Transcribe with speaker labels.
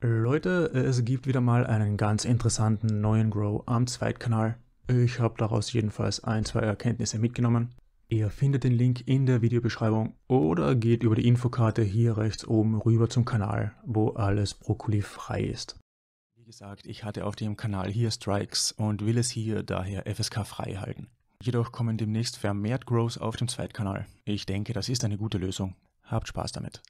Speaker 1: Leute, äh, es gibt wieder mal einen ganz interessanten neuen Grow am Zweitkanal. Ich habe daraus jedenfalls ein, zwei Erkenntnisse mitgenommen. Ihr findet den Link in der Videobeschreibung oder geht über die Infokarte hier rechts oben rüber zum Kanal, wo alles Brokkoli frei ist. Wie gesagt, ich hatte auf dem Kanal hier Strikes und will es hier daher FSK frei halten. Jedoch kommen demnächst vermehrt Grows auf dem Zweitkanal. Ich denke, das ist eine gute Lösung. Habt Spaß damit.